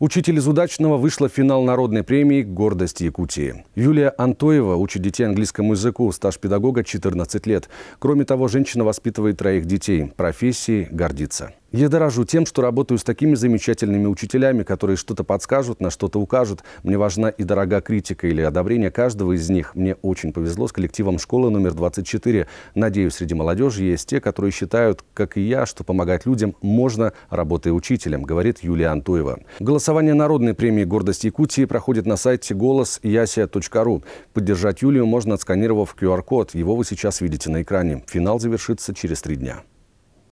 Учитель из удачного вышла в финал народной премии «Гордость Якутии». Юлия Антоева учит детей английскому языку, стаж педагога 14 лет. Кроме того, женщина воспитывает троих детей. Профессии гордится. Я дорожу тем, что работаю с такими замечательными учителями, которые что-то подскажут, на что-то укажут. Мне важна и дорога критика или одобрение каждого из них. Мне очень повезло с коллективом школы номер 24. Надеюсь, среди молодежи есть те, которые считают, как и я, что помогать людям можно, работая учителем, говорит Юлия Антуева. Голосование Народной премии «Гордость Якутии» проходит на сайте голосяся.ру. Поддержать Юлию можно, отсканировав QR-код. Его вы сейчас видите на экране. Финал завершится через три дня.